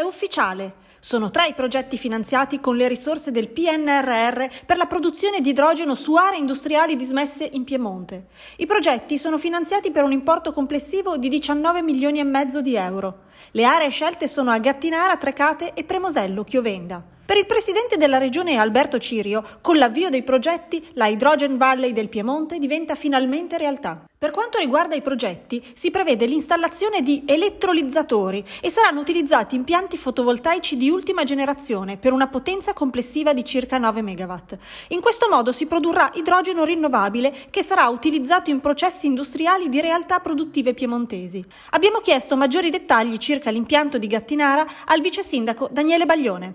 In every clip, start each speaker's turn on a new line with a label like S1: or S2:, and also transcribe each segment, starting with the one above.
S1: È ufficiale. Sono tre i progetti finanziati con le risorse del PNRR per la produzione di idrogeno su aree industriali dismesse in Piemonte. I progetti sono finanziati per un importo complessivo di 19 milioni e mezzo di euro. Le aree scelte sono a Gattinara, Trecate e Premosello, Chiovenda. Per il presidente della regione Alberto Cirio, con l'avvio dei progetti, la Hydrogen Valley del Piemonte diventa finalmente realtà. Per quanto riguarda i progetti, si prevede l'installazione di elettrolizzatori e saranno utilizzati impianti fotovoltaici di ultima generazione per una potenza complessiva di circa 9 MW. In questo modo si produrrà idrogeno rinnovabile che sarà utilizzato in processi industriali di realtà produttive piemontesi. Abbiamo chiesto maggiori dettagli circa l'impianto di Gattinara al vice sindaco Daniele Baglione.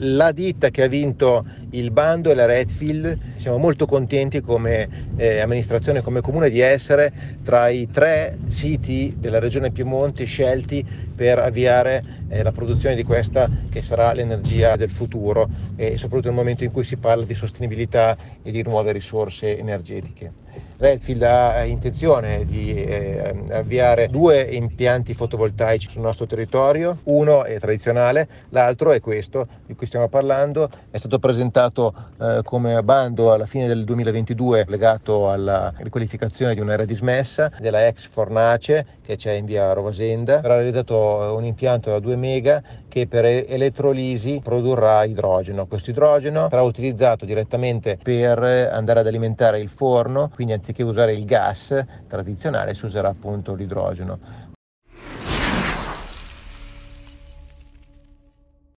S2: la ditta che ha vinto il bando è la Redfield, siamo molto contenti come eh, amministrazione, come comune di essere tra i tre siti della regione Piemonte scelti per avviare eh, la produzione di questa che sarà l'energia del futuro e soprattutto nel momento in cui si parla di sostenibilità e di nuove risorse energetiche. Redfield ha intenzione di eh, avviare due impianti fotovoltaici sul nostro territorio, uno è tradizionale, l'altro è questo di cui stiamo parlando, è stato presentato eh, come bando alla fine del 2022 legato alla riqualificazione di un'area dismessa della ex Fornace che c'è in via Rovasenda, verrà realizzato eh, un impianto da 2 mega che per elettrolisi produrrà idrogeno. Questo idrogeno sarà utilizzato direttamente per eh, andare ad alimentare il forno, quindi anziché anziché usare il gas tradizionale si userà appunto l'idrogeno.